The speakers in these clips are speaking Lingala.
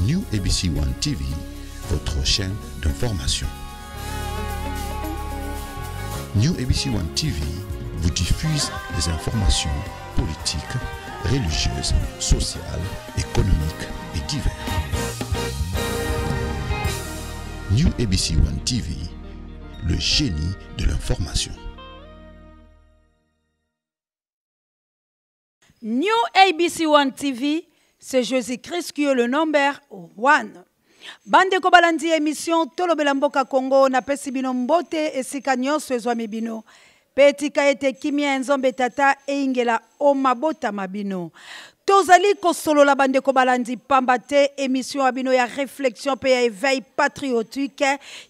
New ABC One TV, votre chaîne d'information. New ABC One TV vous diffuse des informations politiques, religieuses, sociales, économiques et diverses. New ABC One TV, le génie de l'information. New ABC One TV c'est jésus-christ qui est le nombre one Bande Kobalandi, émission tolobela mboka kongo napesi bino mbote esika nyonso ezwami bino mpe etika ete kimia ya ingela tata o ma bino tozali la bandeko balandi Kobalandi, pambate, émission abino ya réflexion pe ya éveil patriotique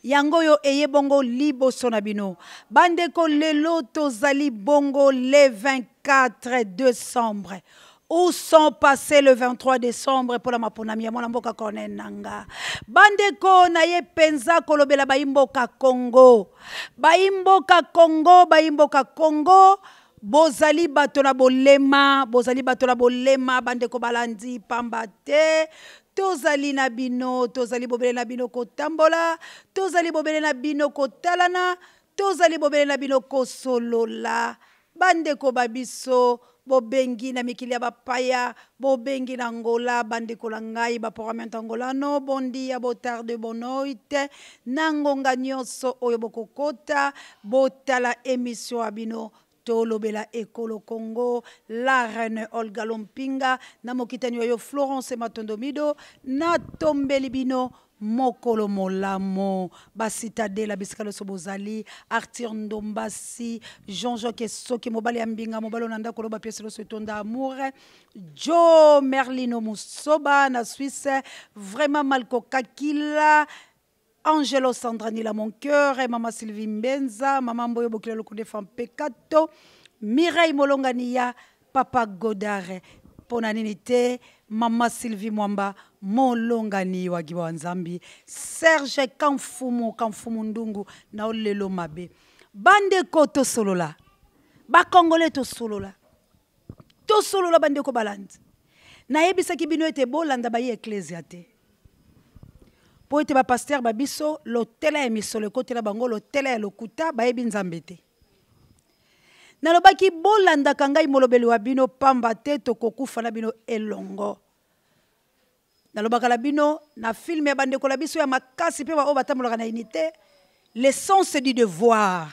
yango yo eye bongo libo abino. Bande ko lelo tozali bongo le 24 décembre où sont passés le 23 décembre mpona maponami ya mwana mboka cornel nanga bandeko naye mpenza kolobela bayimboka congo bayimboka congo bayimboka congo bozali bato na bolema bozali bato na bolema bandeko balandi pamba te tozali na bino tozali bobele na bino kotambola tozali bobele na bino kotalana tozali bobele na bino kosolola bandeko babiso bobengi na mikili ya bapaya bobengi na ngola bandeko na ngai baparlamente angolano bondia botarde bonoi te na ngonga nyonso oyo bokokota botala emission ya bino tolobela ekolo congo la reine olga lompinga na mokitani oyo florence matondo mido natombeli bino mokolo molamo basitadela La Biscale Sobozali, arthur ndombasi jean jacques soki mobali ya mbinga mobali oyo na Amoure, Joe amour jo merlino Moussoba, na Suisse, vraiment malko kakila angelo Sandranila, la mon mama sylvie mbenza mama mboyo bokila mireille Molongania, papa godare Ponaninite. mama sylvie mwamba molongani wa giba wa nzambi serge kanfumu kanfumu ndungu na o lelo mabe bandeko tosolola bakongole tosolola tosolola bandeko balandi nayebisaki bino ete bolanda baye eklesia te mpo ete bapaster babiso lotela ya misolo ekotela bango lotela ya lokuta bayebi nzambe te nalobaki bolandaka ngai molobeli wa bino pamba te tokokufa na bino elongo nalobakala bino na filme ya bandeko na biso ya makasi mpe baoyo batambolaka na unité l'essence du devoir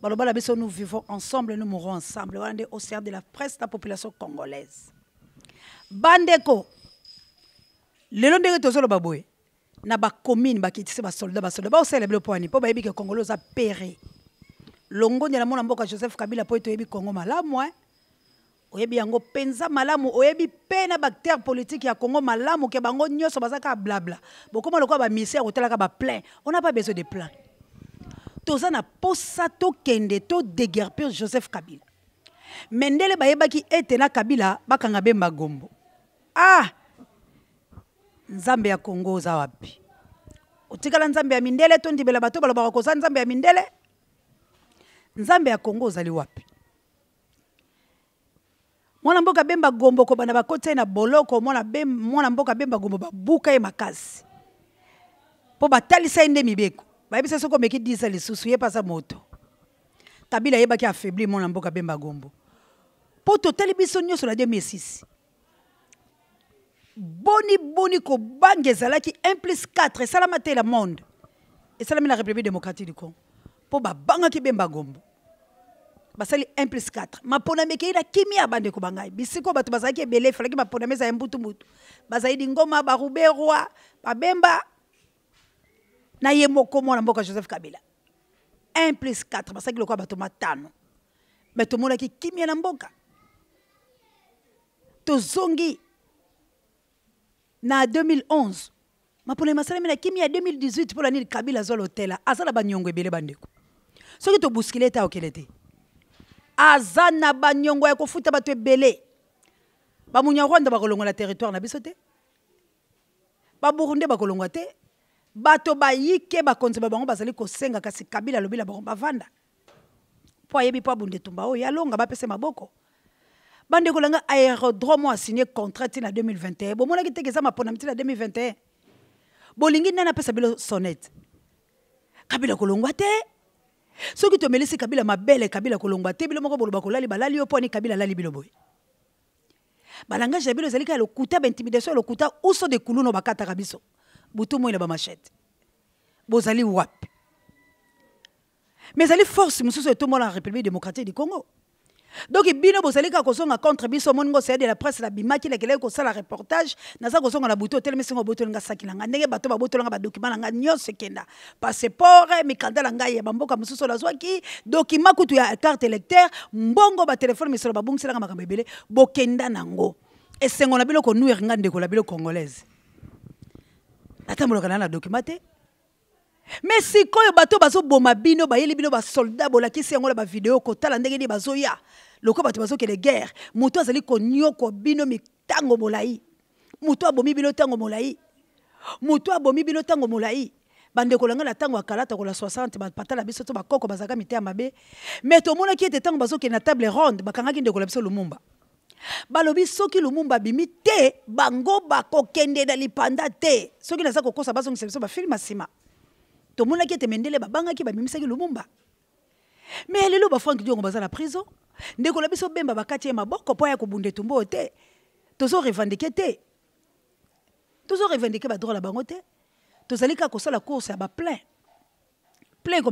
baloba na biso nous vivons ensemble nous mourons ensemble wana nde océan de la presse na population congolaise bandeko lelo ndenge tozoloba boye na bacommune bakitisi basoldat basoldat baosalela bilo mpo wani mpo bayebi ke kongolo oza pere longoni na mwana mboka joseph kabila mpo ete oyebi kongo malamu eh? oyebi yango mpenza malamu oyebi mpe na baacteur politike ya congo malamu ke bango nyonso baza kaka blabla bokóma lokola bamisie ya kotalaka baplain on n'a pas besoin de plain toza na posa tokende todeguerpir joseph kabila me ndele bayebaki ete na kabila bakanga be magombo ah nzambe ya congo oza wapi otikala nzambe ya mindele tondibela bato balobaka koza nzambe ya mindele nzambe ya kongo ozali wapi mwana mboka bemba gombo kobanda bakoti ye na boloko mwana mboka bemba gombo babuka ye makasi mpo batalisa ye nde mibeko bayebisa soki omeki disa lisusu ye mpasa moto kabila ayebaki affaibli mwana mboka bemba gombo mpo totali biso nyonso na 2006 boni boni kobanga ezalaki 1 plus 4 esalama te la monde esalami na république démocratique du congo mpo babangaki be mbangombo basali 1 plus 4 maponami ekei na kimia ya bandeko bangai bisika oyo bato bazalaki ebele efalaki maponami ezala mbutumutu bazali lingoma barube roi babemba na ye moko mwana mboka joseph kabila 1 plus 4 basalaki lokola bato matano me tomonaki kimia na mboka tozongi na 2011 maponami e asalami na kimia ya 2018 mpo na nini kabila azwa lotela aza na baniongo ebele bandeko soki tobusikile ete akokele te aza na baniongo ya kofuta bato ebele bamunyarwanda bakolongola territoire na biso te baburunde bakolongwa te bato bayike bakonzi ba bango bazali kosenga kasi kabila alobi na bango bavanda mpo ayebi mpo abunda etumba oyo alonga bapese maboko bandeko na nga aérodrome oyo asigne contrat ntina 2021 bomonaki teke eza mapona ntina 2021 bolingi nani apesa bilo sonnete kabila kolongwa te soki tomelisi kabila mabele kabila kolongwa te bilo moko boloba kolali balali yo mponi kabila alali bilo boye balangage ya bilo ezali kaka lokuta baintimidation ya lokuta uso de kuluno bakataka biso butu moi na bamashete bozali wapi mais ezali force mosusu etombola na république démocratique du congo donc bino bozali kaka kozonga contre biso omoningo osali de la presse la la nabimaki nakelaki la reportage naza kozonga na butu otelemesinga obotolinga saki na ngai ndenge bato babotolanga badokima na ngai nyonso ekenda passeport mikanda na nga ya bamboka mosusu nazwaki dokima kutu ya carte électeur mbongo ba téléphone batelefone misolo babungiselanga makambo ebele bokenda nango esengo na biloko nuer nga ndeko la biloko congolaise natambolaka na na dokima te me sikoyo bato bazoboma bino bayeli bino basoldat bolakisi yango na bavideo kotala ndenge nini bazoya lokola bato bazokende guerre moto azali konyoko bino mitango molai moto abomi bino ntango molai moto abomi bino ntango molai bandeko na ngai na ntango ya kala takola 60 bapata na biso to bakoko bazalaka mite mabe me tomonaki ete ntango bazokende na table ronde bakangaki ndeko na biso lumumba balobi soki lumumba abimi te bango bakokende na lipanda te soki naza kokosa bazongisa biso bafilme nsima tomonaki ete mendele babangaki babimisaki lumumba me lelo bafrank diongo baza na prison ndeko na biso bemba bakati maboko mpo ya kobunda etumbu oyo te tozorevendike te tozorevendike badroit na bango te tozali kaka la course ya ba plein Plein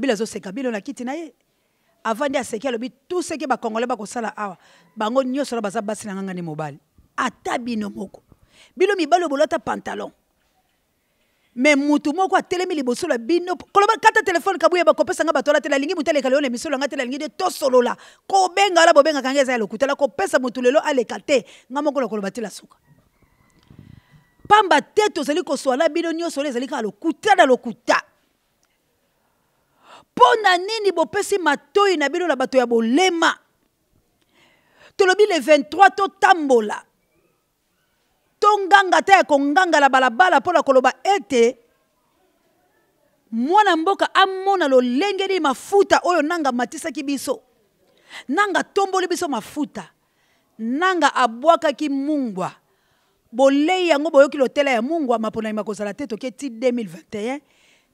biso kabila na kiti na ye aseki alobi bakosala awa bango nyonso na na nganga ata moko pantalon me mutu moko atelemi liboso na bino koloba kata telefone kabuya bakopesanga bato alatela alingi mutu aleka lelo na emisolo yanga tela alingi te tosolola kobenga wana bobengaka yange eza ya lokutala kopesa mutu lelo aleka te nga moko na koloba tela suka pamba te tozali koswala bino nyonso oyo ezali kaka lokuta na lokuta mpo na nini bopesi matoi na bino na bato ya bolema tolobi le 23 totambola to nganga te ya kongangala balabala mpo na koloba ete mwana mboka amona lolenge nini mafuta oyo nanga amatisaki biso nanga atomboli biso mafuta nanga abwakaki mungwa bolei yango boyoki lotela ya mungwa maponami kozala te toke ti 2021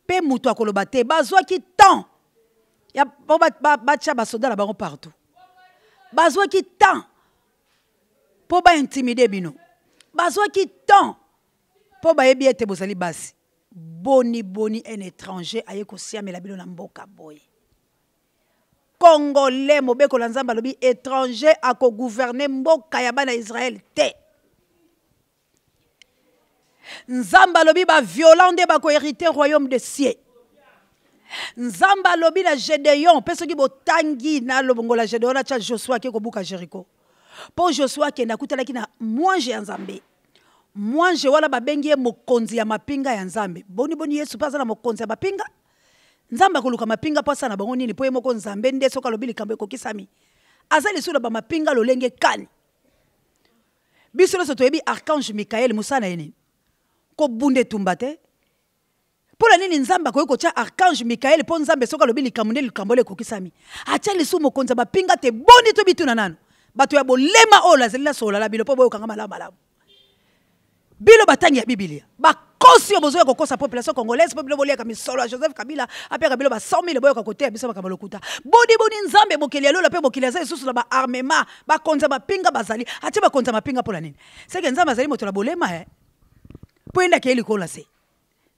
mpe moto akoloba te bazwaki temps ya po batya basoda na bango partout bazwaki temps mpo baintimide bino bazwaki temps mpo bayebi ete bozali basi boni boni un étranger aye kosiamela bino na mboka boye congolais mobekola nzambe alobi étranger akogouverne mboka ya bana israel te nzambe alobi baviolan nde bakoherite royaume de sie nzambe alobi na gédéon mpe soki botangi na lobongola gédéon na tya josue ake kobuka jericho mpo josue akende akutalaki na mwange ya nzambe mwange wana babengi ye mokonzi ya mapinga ya nzambe boniboni yesu mpe aza na mokonzi ya mapinga nzambe akoluka mapinga mpo asala na bango nini mpo ye moko nzambe nde soki alobi likambo ekokisami aza lisusu na bamapinga lolenge kani biso nyonso toyebi archange mikael mosala na ye nini kobunda etumba te mpo na nini nzambe akoki kotia archange mikael mpo nzambe soki alobi likambo nde likambo le ekokisami atya lisusu mokonzi ya bapinga te boni tobituna nano bato ya bolema oyo azali na solo na bino mpo boyokanga malamu malamu bino batangi ya bibilia bakosi oyo bozoya kokosa population congolaise mpo bino boliaka misolo ya joseph kabila apeyaka bino ba 100 000 boyoka koteya biso makambo lokuta bodiboni nzambe mokili ya lola mpe mokili aza lisusu na baarmema bakonzi ya mapinga bazali atie bakonzi ya mapinga mpona nini seke nzambe azali moto na bolema e mpo endaki ye likolo na se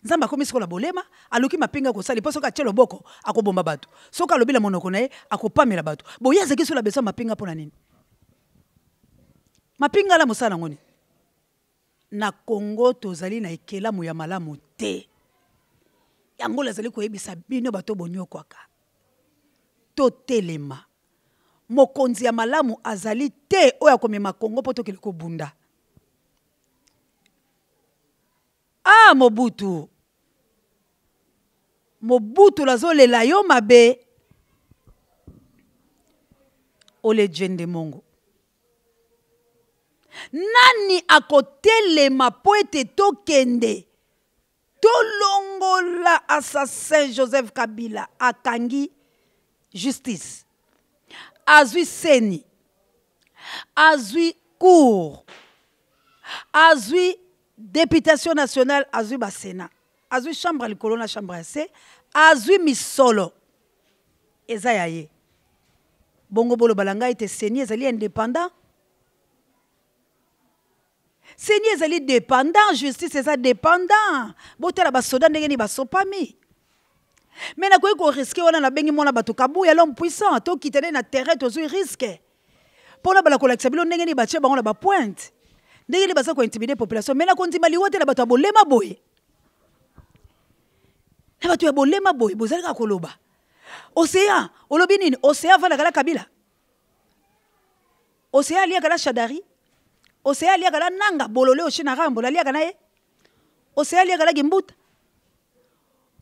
nzambe akomi sikola bolema aluki mapinga akosali mpo soki atie loboko akobomba bato soki alobi na monoko na ye akopamela bato boye azaki solo beso mapinga mpona nini mapingala mosala yango ni na kongo tozali na ekelamu ya malamu te yango nazali koyebisa bino bato bonyokwaka totelema mokonzi ya malamu azali te oyo akomema kongo mpo tokeli kobunda a ah, mobutu mobutu nazolela yo mabe ole jende mongo nani akotelema mpo ete tokende tolongola assassin joseph kabila akangi justice azwi seni azwi cour azwi députation nationale azui Basena. azwi chambre ya colonne la chambre ya se azwi misolo eza ya ye bongo bolobalangai était seni ezali indépendant seigneur ezali dépendant justice eza dépendant botala basoda ndenge nini basopami me nakoki koriske wana nabengi mwana bato un lhomme puissant qui a na terrain tozwi risque. mpona bala kolakisa ndenge nini batie bango na bapointe ndenge nini population me nakondima la na bato ya bolema boye na bato ya boye bozali koloba océan olobi nini océan kabila océan aliaka na shadari oseya aliaka la nanga bolole oshi na rambo laliaka na ye oseya aliaka laki mbuta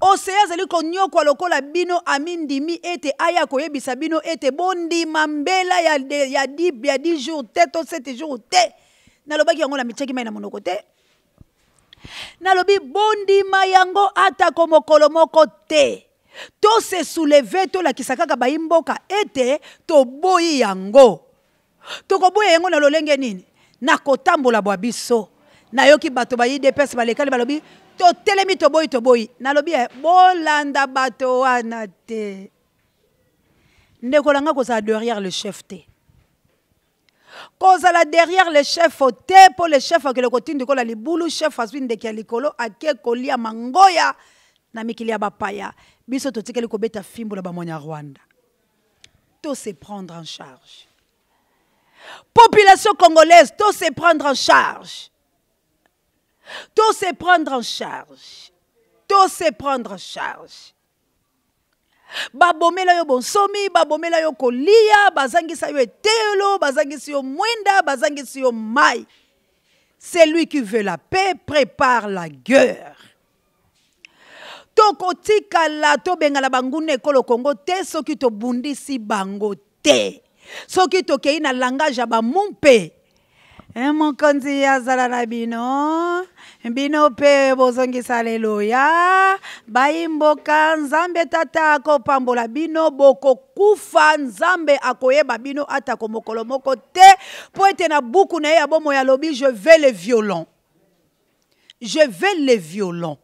oseya azali konyokwa lokola bino amindimi ete aya koyebisa bino ete bondima mbela ya 10 jour te to 7 jour te nalobaki yango na mitiaki mai na monoko te nalobi bondima yango atako mokolo moko te to se souleve tolakisa kaka bayimboka ete toboyi yango tokoboya yango na lolenge nini Na nakotambola bwa biso nayoki bato ba udps balekali balobi totelemi to boy, nalobi e bolanda bato wana te ndeko nga kozala derrière le chef te kozala derrière le chef te pour le chef akele de kola libulu chef azwi de ya likolo ake kolia mangoya na mikili ya bapaya biso totikeli kobeta la na monya rwanda to se prendre en charge Population congolaise, tout se prendre en charge. Tout se prendre en charge. Tout se prendre en charge. babomela yo bonsomi babomela yo kolia sa yo etelo si yo bazangi si yo mai celui qui veut la paix prépare la guerre tokotikala bengala banguna kolo kongo te soki si bango te soki tokei na langage ya bamu mpe eh, mokonzi azala na bino bino mpe bozongisa aleluya bayimboka nzambe tata akopambola bino bokokufa nzambe akoyeba bino atako mokolo moko te mpo ete na buku na ye ya bomoi alobi je vais le violon je vais le violon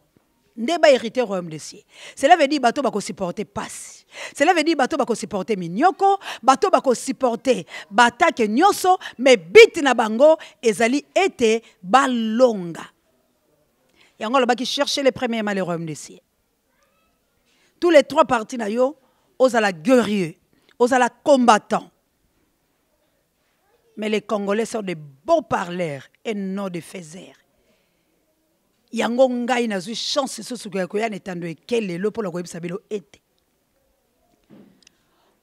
nde baherite royaume de ciel cela veut dire bato bakosupporte pasi cela veut dire bato bakosupporte minyoko bato bakosupporte batake nyoso me bit na bango ezali ete balonga yango baki cherche le premier mal le royaume de tous les trois partis na yo ozala guerrieux ozala combattant mais les congolais sont de bons parleurs et non de faiseurs yango ngai zui chance lisusu koya koya na etando eke la mpo na koyebisa le ete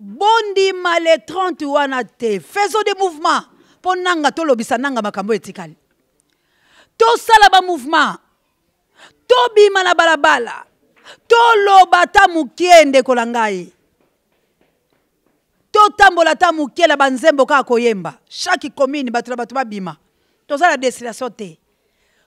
bondima le 30 wana te faisons des mouvements mpo nanga tolobisa nanga makambo etikali tosala bamouvement tobima na balabala toloba ta mokie ndeko na ngai totambola ta mokie na banzembo kaka koyemba chaque commune bato na bato babima tozala destination te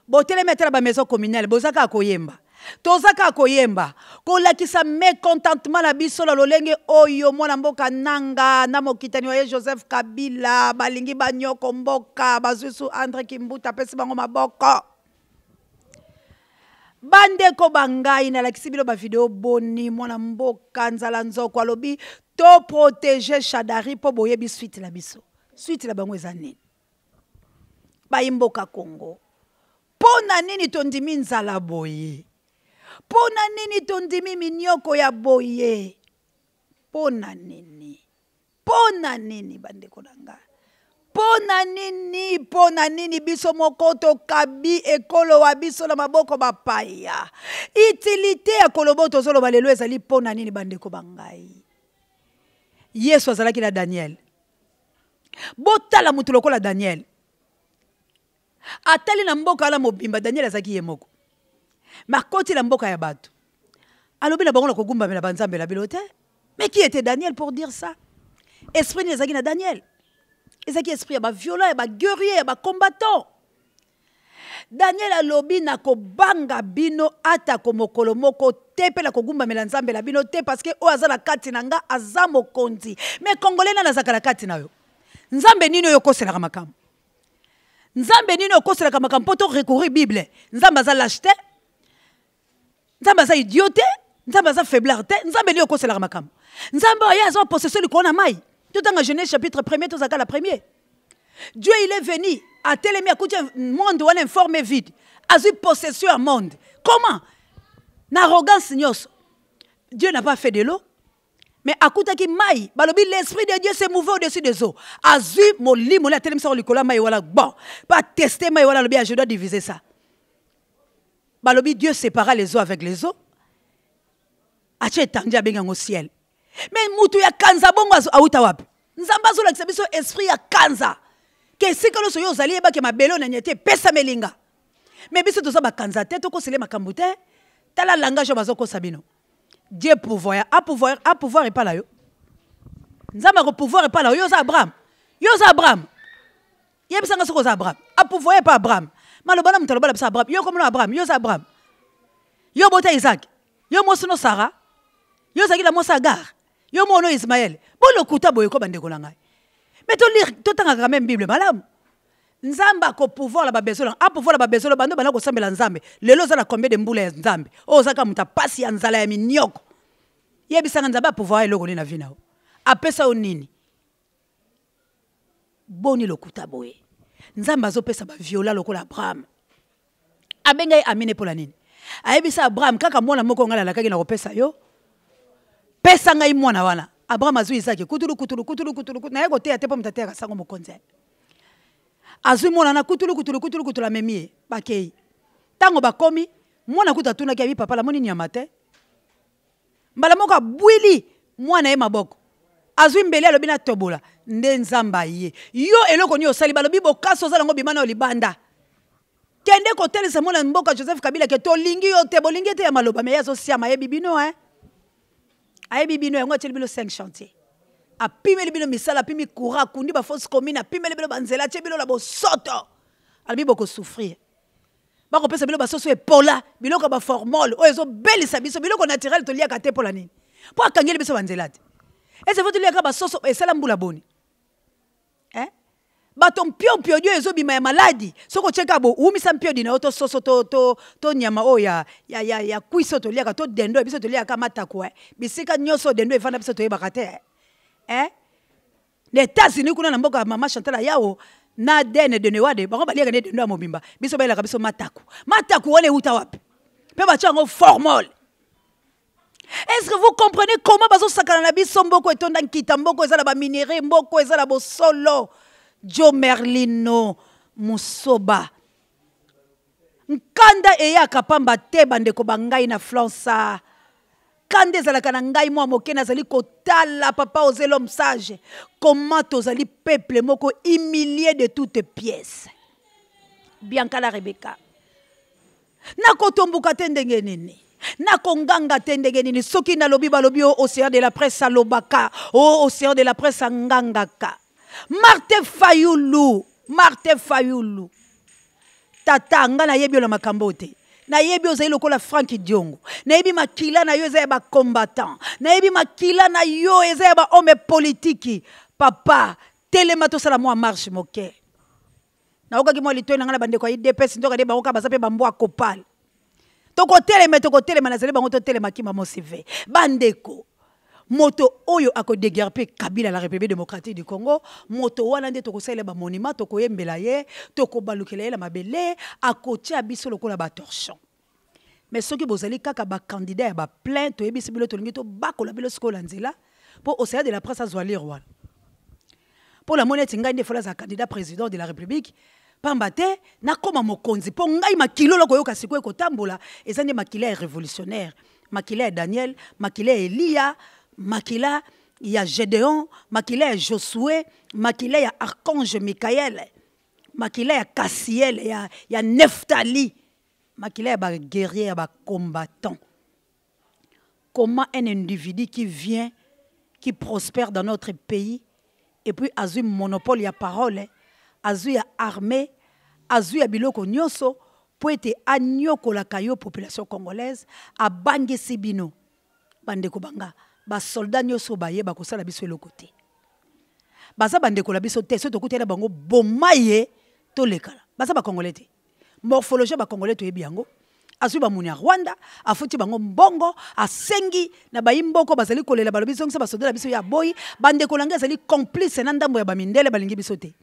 botelemi ata na bamaison communale boza kaka koyemba toza kaka koyemba kolakisa mécontentement na biso na lolenge oyo mwana mboka nanga na mokitani wa ye joseph kabila balingi banyoko mboka bazwisu andre kimbuta apesi bango maboko bandeko bangai nalakisi bino bavideo boni mwana mboka nzala nzoko alobi toprotege shadari mpo boyebi swite na biso swite na bango eza nini bayimboka kongo mpo na nini tondimi nzala boye mpo na nini tondimi minioko ya boye mpo na nini mpo na nini bandeko na ngai mpo na nini mpo na nini biso moko tokabi ekolowa biso na maboko bapaya itilite ya koloba tozoloba lelo ezali mpo na nini bandeko bangai yesu azalaki na daniele botala motu lokola daniele atali na mboka wana mobimba daniele azalaki ye moko nakotela mboka ya bato alobi na bango na kogumbamela banzambe l'a bilote. te mais qui était daniel pour dire ça esprit nini na daniel ezalaki esprit ya violent ya guerrier ya combattant. daniel alobi banga bino ko mokolo moko te mpe mela nzambe na bino te que oyo aza na kati na nga aza mokonzi Mais kongole nani azalaka na kati na yo nzambe nino oyo okoselaka makambo nzambe nino kosela makambo mpo Poto recourir bible nzambe aza l'acheter nzambe aza idio te nzambe aza faiblard te nzambe eli okoselaka makambo nzambe oyo aza posession likolo na mai totanga genèse chapitre 1er tozalaka la premier dieu il est venu atelemi akuti monde wana informe vide azwi possession ya monde comment na arrogance nyonso dieu n'a pas fait de l'eau mais akutaki mai balobi l'esprit de dieu se mouve au-dessus des eaux azwi molimo le atelemi soko likolo ya mai wala bon bateste mai wala alobi je dois diviser ça balobi Dieu sépara les eaux avec les eaux. Acha étendu ah, benga au ciel. Mais mutu ya kanza bongo bah, auta ah, wapi? Nzamba zo lakisa esprit ya kanza. Ke que lo soyo zali eh ben, que ke mabelo na nyete pesa melinga. Mais biso toza ba kanza te to ko sele makambu te. Tala langage bazo ko sabino. Dieu pouvoir a pouvoir a pouvoir et pas là yo. Nzamba ko pouvoir et pas là yo za Abraham. Yo za Abraham. Yebisanga soko za Abraham. A pouvoir et pas Abraham. maloba na moto aloba na biso abraham yo komona abraham yo oza abraham yo bota isaac yo mosino sara yo ozalaki na mwasi agar yo mono ismaele bolokuta boye ko bandeko na ngai me tolire totangaka meme bible malamu nzambe akopouvoir na babesoin apouvoir na babesoin na bando banda kosambela nzambe lelo oza na combien de mbula ya nzambe oyo oh, ozalaka moto apasi ya nzala ya minioko yebisanga nzambe apouvoir eloko nini na vi na yo apesa yo nini boni lokuta boye nzambe azopesa baviola lokola abraham abenga ye amine mpola nini ayebisa abraham kaka mwana moko ngai nalakaki na kopesa yo pesa ngai mwana wana abraham azwi isaki kutulu kutulu kutulu kutulu naye koteya te mpo moto ateyaka sango mokonzi azwi mwana na kutulu kutulu kutulu kutulu amemi ye bakei ntango bakomi mwana kutu atunaki abi papa lamoni nyama te mbala moko abwili mwana ye maboko azwi mbeli alobi natobola nde nzambe aye yo eloko nini osali balobi bokasi ozala yango bima na yo libanda kende kotelisa mwana mboka joseph kabila ke tolingi yo te bolingi ete ya maloba me ye azosiama ayebi bino e ayebi bino yango atieli bino 5 chantier apimeli bino misala apimi courant akundi bafausse commune apimeli bino banzela atie bino na bosoto alobi bokosouffrir bakopesa bino basoso epola biloko ya baformole oyo ezobelisa biso biloko naturel toliaka te mpola nini mpo akangeli biso banzela te ese foti liaka basoso esala eh, mbula boni eh? bato mpiompiodi oyo ezobima ya maladi soki otie kaka bowumisa mpiodi na yo tososo tonyama to, to oyo oh, ya, ya, ya, ya kwisi oyo toliaka to dendo biso toliaka matakwa eh? bisika nyonso dendo evanda biso toyebaka te eh? eh? na etats-unis kuna na mboka ya mama chantal ayawo na dene denewade bango baliaka ne dendo ya mobimba biso bayelaka biso mataku mataku wana euta wapi mpe batia yango formole est-ce que vous comprenez comment sakana na biso moko etonda nkita moko ezala baminere mboko ezala solo jo merlino musoba nkanda eya pamba te ko bangai na flansa kanda ezala kana ngai mwa zali nazali la papa ozelom sage comment tozali peuple moko humilié de Bianca la Rebecca Na nakotomboka te ndenge nini nakonganga te ndenge nini soki nalobi balobi o océan de la presse alobaka o océan de la presse angangaka marte fayulu marte fayulu tata nga nayebi ola makambo te nayebi ozali lokola frank diongo nayebi makila na yo eza ya bacombatant nayebi makila na yo eza ya bahome politiki papa telema tosala mwa marche moke naokaki mwa litoi na ngai na bandeko ya idps ntoka nde bango kaka baza mpe bambwa kopale tokotelema tokotelema nazali bango totelema kimba moseve bandeko moto oyo akodegerpe kabila la république démocratique du congo moto wana nde tokosalela bamonima tokoyembela ye tokobalukela ye na mabele akotia biso la batorchon mais soki bozali kaka ba ya baplainte toyebisi bilo tolingi tobakola bilo sikoyo na pour mpo de la presse à lire pour pour monnaie monnaie ngai nde candidat président de la république pamba te nakóma mokonzi mpo ngai makila oloko oyoka sikoyo ekotambola eza nde makila ya révolutionnaire makila ya daniel makila ya Elia, makila ya gédéon makila ya josué makila ya archange mikael makila ya kasiel ya, ya neftali makila ya baguerrier ya bacombattant comment un individu qui vient qui prospère dans notre pays et puis assume monopole ya parole assume hein, ya armée azwi ya biloko nyonso mpo ete anyokolaka yo population congolaise abangisi bino bandeko banga basolda nyonso bayeba kosala biso eloko te baza bandeko na biso te soki tokutela bango boma ye tolekala baza bakongole te morphologie bakongole toyebi yango azwi bamuni ya rwanda afuti bango mbongo asengi na bayimboko bazali kolela balobi zongisa basoda na biso ya boyi bandeko na ngai ezali complice na ndambo ya bamindele balingi biso te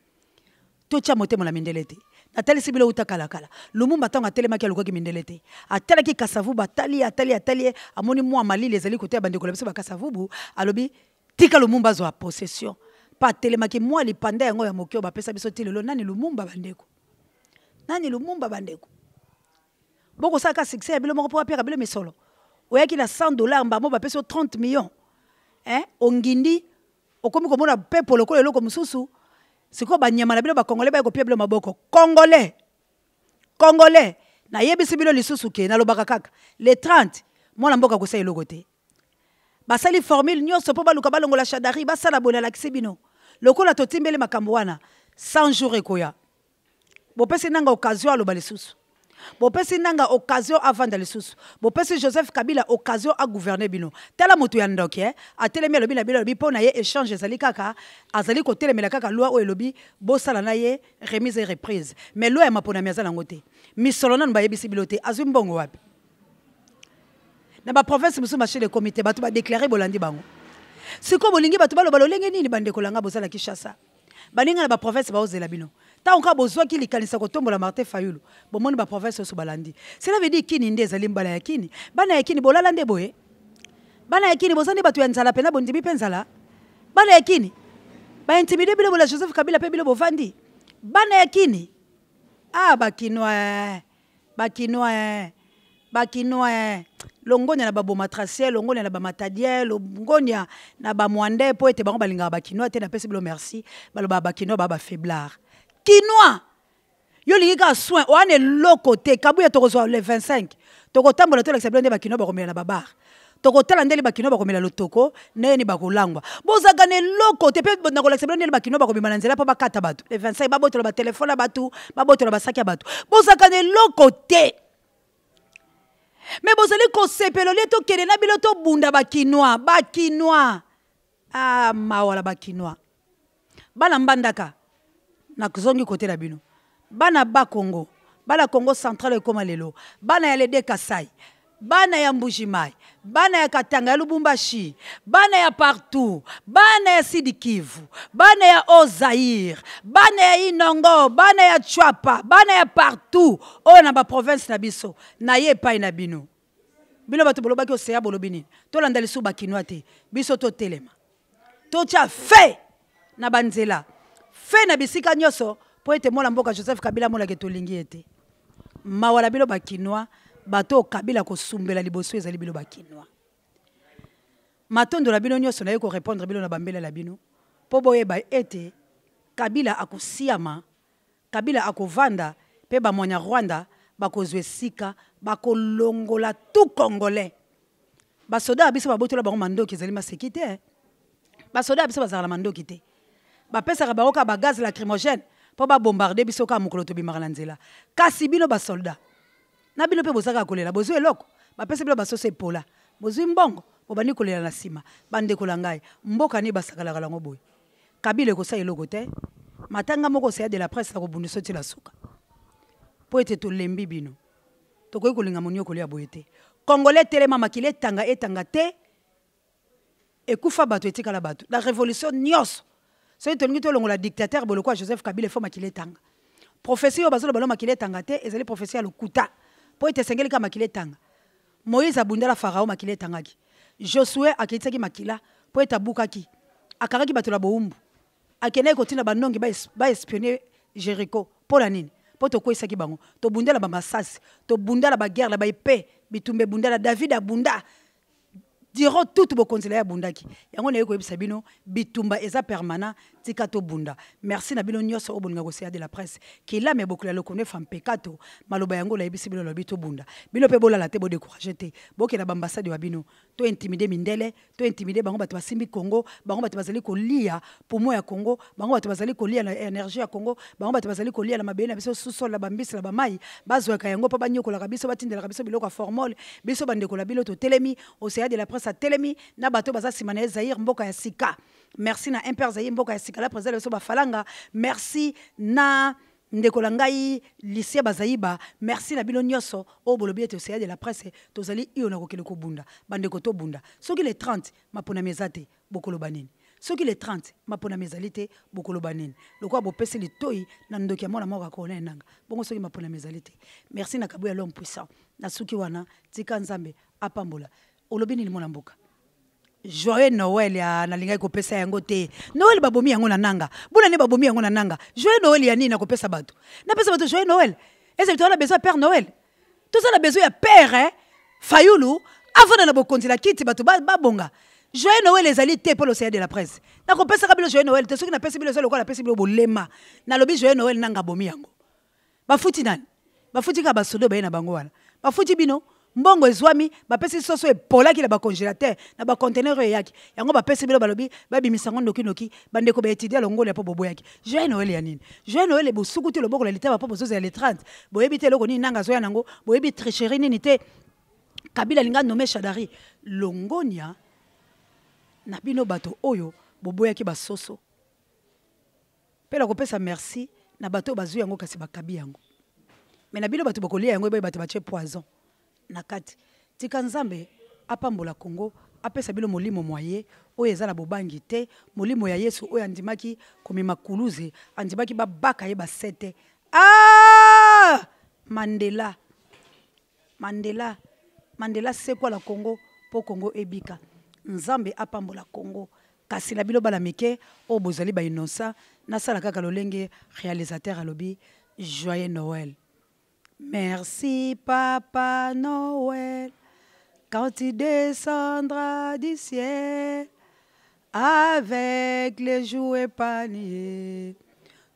totya motema na mindele te natalisi bilo uta kalakala lumumba ntango atelemaki alukaki mindele te atalaki kasavubu atali ye atali atali ye amoni mwa malili ezali koteya bandeko na biso bakasavubu alobi tika lumumba azwa possession mpo atelemaki mwa lipanda yango ya moke oyo bapesa biso ti lelo nani lumumba bandeko nani lumumba bandeko bokosalaka succès ya bilo moko mpo bapiaka bilo misolo oyaki na 100 dollar mbamo bapesi yo 30 million eh? ongindi okomi komona pepo lokola eloko mosusu sikoyo banyama na bino bakongole bayekopia bino maboko congolais congolais nayebisi bino lisusu ke nalobaka kaka le 30 mwana mboka akosa eloko te basali formule nyonso mpo baluka balongola shadari basala bone alakisi bino lokola totimbeli makambo wana 100 jour ekoya bopesi nanga occasion aloba lisusu bopesi nanga occasion avanda lisusu bopesi joseph kabila occasion agouverne bino tala moto ya ndoke eh? atelemi alobi na bino alobi mpo na ye échange ezali kaka azali kotelemela kaka loi oyo elobi bosala na ye remise e reprise mais loi ya maponami aza nango te misolo nanu bayebisi bino te azwi mbongo wapi na baprovince mosusu bachele komi te bato badeklare bolandi bango sikoyo bolingi bato baloba lolenge nini bandeko langa bozala kishasa baninga na baprovince baozela bino ntango kaka bozwaki likanisa kotombola martin fayulu bomoni baprovince nyonso balandi cela veut dire kini nde ezali mbala ya kini bana ya kini bolala nde boye bana ya kini boza nde bato ya nzala mpena bondimi mpe nzala bana ya kini baintimide bino bola joseph kabila mpe bino bovandi bana ya kini ah bakinwa bakinwa bakinwa longonia na babomatracier longonia na bamatadier longonia na bamwande mpo ete bango balingaka bakinois te napesi bilo merci balobaka bakinois baa bafaiblard kinois yo olingi kaka soin owana eloko te kabuye tokozwa le 25 tokotambola tolakisa bino nde bakinois bakomela na babare tokotala ndeli bakinois bakomela lotoko nayeni bakolangwa bozaka na eloko te mpe nakolakisa bino ndeli bakinois bakomema na nzela mpo bakata bato le 25 babotola batelefone ya bato babotola basaki ya bato bozaka na eloko te me bozali kosepela olie tokende na bino tobunda bakinois bakinois amawala ah, bakinois bana mbandaka nazongi kote na bino bana bakongo bana kongo central ekóma lelo bana ya lede kasai bana ya mbujimai bana ya katanga ya lubumbashi bana ya partout bana ya sidikivu bana ya ozair bana ya inongo bana ya chwapa bana ya partout oyo na baprovince na biso naye epai na bino bino bato bolobaki oseya bolobi nini tolanda lisusu bakinwa te biso totelema totya fe na banzela fe na bisika nyonso mpo ete mwana mboka joseph kabila amonaka tolingi ete mawala bilo bakinwa bato oyo kabila kosumbela liboso ezali bilo bakinwa matondola bino nyonso naye korépondre bino na bambelela bino mpo boyeba ete kabila akosiama kabila akovanda mpe bamwanya rwanda bakozwa esika bakolongola tu congolais basoda ya biso babotola bango mandoki ezali maseki te eh? basoda ya biso bazalaka na mandoki te bapesaka bango kaka bagaz lacrymogène mpo babombarde biso kaka mokolo tobimaka na nzela kasi bino basoldat na bino mpe bozalaka kolela bozwi eloko bapesa bino basoso epola bozwi mbongo bobandi kolela na nsima bandeko na ngai mboka nini basakalaka lango boye kabila ekosala eloko te matanga moko osaya de la presse akobundisa otila suka mpo ete tolembi bino tokoki kolinga moniokoli ya boye te kongole etelema makili etanga etanga te ekufa bato etikala bato na révolution nyonso soki tolingi tolongola dictateur boloko joseph kabila Tang. makila au profesi oyo bazoloba lo makila etanga te ezali profesi à lokuta pour être esengeli comme maquiller Tang. moïse abundala farao makila etangaki josue qui makila mpo ete abukaki Boumbu. bato na bowumbu ba ba banongi Jéricho, jeriko mpo la nini mpo tokweyisaki bango tobundala la la baguerre paix, bitumbe bitumba la david abunda tout tutu bokonzela à bundaki yango naye koyebisa bitumba eza permanent tika Bunda. merci Nabino bino nyonso oyo au de la presse kilame ebokoli ya lokondo efa mpekato maloba yango layebisi bino lobi tobunda Bunda. mpe la te bodécourage te bokenda baambasade wa bino to intimide mindele to intimide bango bato congo bango bato kolia moi ya congo bango bato bazali kolia la énergie congo bango bato la kolia la Mabena, la biso la la bambisi na bamai bazwaka yango mpo la biso batindelaka biso biloko formol, Formol, biso Bandekola, na télémi au de la presse sa atelemi na bato baza nsima na mboka ya sika merci na impere zair mboka ya sika la président biso bafalanga merci na ndeko na ngai lycée bazayiba merci na bino nyoso oyo bolobi ete oseya de la presse tozali iyo na kokende kobunda bandeko bunda soki le 30 maponami eza te bokoloba nini soki le 30 maponami ezali te bokoloba nini lokola bopesi litoi na ndoki ya mwana moko akona enanga bongo soki maponami ezali te merci na kabu ya l'homme puissant na suki wana tika nzambe apambola olobi nini mwana mboka joye noel ya nalingai kopesa yango te noel babomi yango na nanga mbula babomi yango na nanga joye noel ya nini nakopesa bato napesa bato joye noel ezali tozala besoin ya père noel tozala besoin ya père hein? fayulu avana na bokonzi na kiti bato babonga joye noel ezali te mpo loseya de la presse nakopesaka bino joye noel te soki napesi bino eza lokola napesi Na bolema nalobi joye noel nanga abomi yango bafuti nani bafuti kaka basoda baye na bango wana bafuti bino mbongo ezwami bapesi biso so epolaki na bacongélateur na bacontener oyo eyaki yango bapesi bino balobi babimisa yango nokinoki bandeko baétudie longoli ya mpo boboyaki joye noel ya nini joye noel bosuku te loboko la litaba mpo bozozela le 30 boyebi te eloko nini nanga azoya nango boyebi tricherie nini te kabila alinga nome shadari longonia na bino bato oyo boboyaki basoso mpe na kopesa merci na bato oyo bazwi yango kasi bakabi yango me na bino bato bakolia yango eboye bato batie poison na kati tika nzambe apambola kongo apesa bino molimo mwa ye oyo eza na bobangi te molimo ya yesu oyo andimaki komema kuluze andimaki babaka ye basete ah! mandela mandela mandela sekwala kongo mpo kongo ebika nzambe apambola kongo kasi na bino bana mike oyo bozali bainosa nasala kaka lolenge réalisateur alobi joyeux noël Merci Papa Noël, quand il descendra du ciel avec les jouets paniers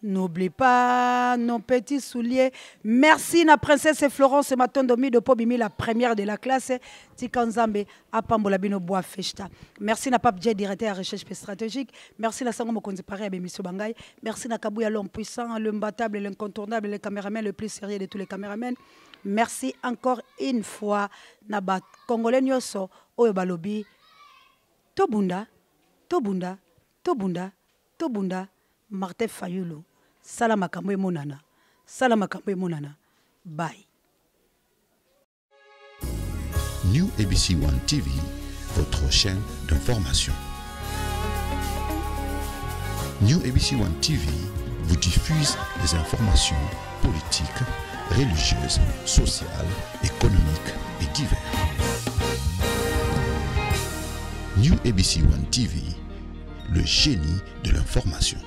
N'oublie pas nos petits souliers. Merci, la princesse Florence Matondomi de Pobimi, la première de la classe. Tikanzambe, Apambola Bino Boa Festa. Merci, na Pape Djé, directeur à recherche stratégique. Merci, la Sango Mokonzi Paré, M. Bangay. Merci, na Kabouya, l'homme puissant, l'imbattable, l'incontournable, le caméraman le plus sérieux de tous les caméramans. Merci encore une fois, à Congolais Nyoso, Oyobalobi. Tobunda, Tobunda, Tobunda, Tobunda, Martin Fayoulou. Salamakamwe Bye. new abc one tv votre chaîne d'information new abc one tv vous diffuse des informations politiques religieuses sociales économiques et diverses new abc one tv le génie de l'information